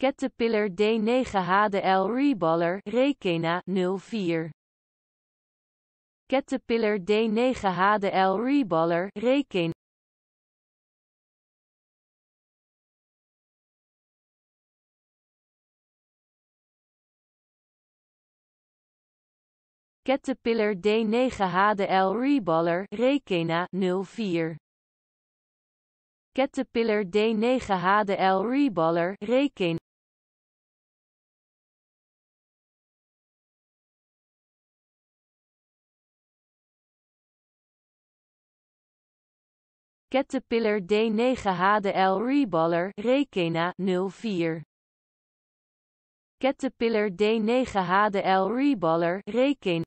Caterpillar D9HDL Reballer Rekena 04 Caterpillar D9HDL Reballer Rekena Caterpillar D9HDL Reballer Rekena 04 Caterpillar D9HDL Reballer Rekena Caterpillar D9HDL Reballer Rekena 04. Caterpillar D9HDL Reballer Reken